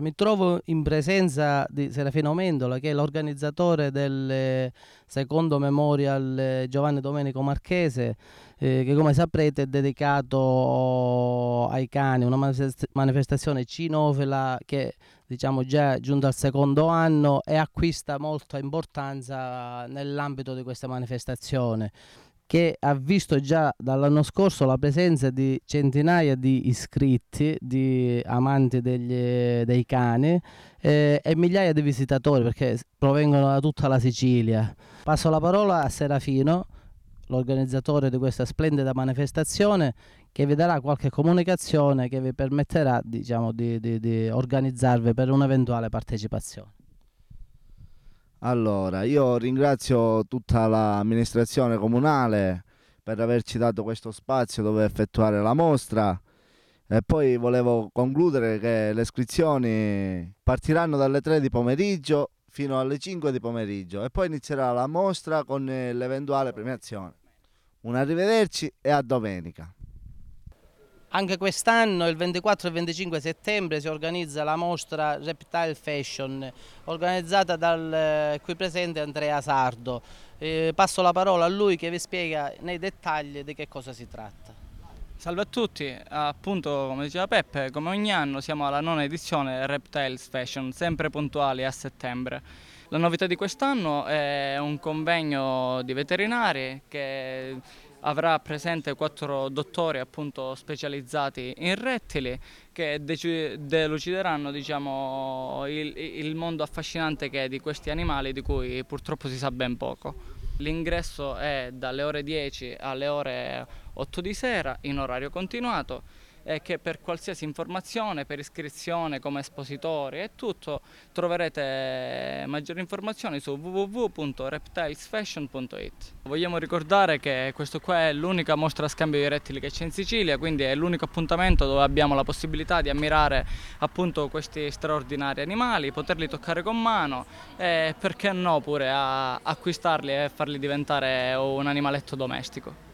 Mi trovo in presenza di Serafino Mendola, che è l'organizzatore del eh, secondo memorial eh, Giovanni Domenico Marchese, eh, che come saprete è dedicato ai cani, una manifestazione cinofila che diciamo già giunta al secondo anno e acquista molta importanza nell'ambito di questa manifestazione che ha visto già dall'anno scorso la presenza di centinaia di iscritti, di amanti degli, dei cani eh, e migliaia di visitatori perché provengono da tutta la Sicilia. Passo la parola a Serafino, l'organizzatore di questa splendida manifestazione, che vi darà qualche comunicazione che vi permetterà diciamo, di, di, di organizzarvi per un'eventuale partecipazione. Allora, io ringrazio tutta l'amministrazione comunale per averci dato questo spazio dove effettuare la mostra. E poi volevo concludere che le iscrizioni partiranno dalle 3 di pomeriggio fino alle 5 di pomeriggio e poi inizierà la mostra con eh, l'eventuale premiazione. Un arrivederci e a domenica. Anche quest'anno, il 24 e 25 settembre, si organizza la mostra Reptile Fashion, organizzata dal eh, qui presente Andrea Sardo. Eh, passo la parola a lui che vi spiega nei dettagli di che cosa si tratta. Salve a tutti, appunto come diceva Peppe, come ogni anno siamo alla nona edizione Reptiles Fashion, sempre puntuali a settembre. La novità di quest'anno è un convegno di veterinari che avrà presente quattro dottori appunto specializzati in rettili che delucideranno diciamo, il, il mondo affascinante che è di questi animali di cui purtroppo si sa ben poco. L'ingresso è dalle ore 10 alle ore 8 di sera in orario continuato e che per qualsiasi informazione, per iscrizione come espositori e tutto troverete maggiori informazioni su www.reptilesfashion.it. Vogliamo ricordare che questo qua è l'unica mostra a scambio di rettili che c'è in Sicilia, quindi è l'unico appuntamento dove abbiamo la possibilità di ammirare appunto questi straordinari animali, poterli toccare con mano e perché no pure acquistarli e farli diventare un animaletto domestico.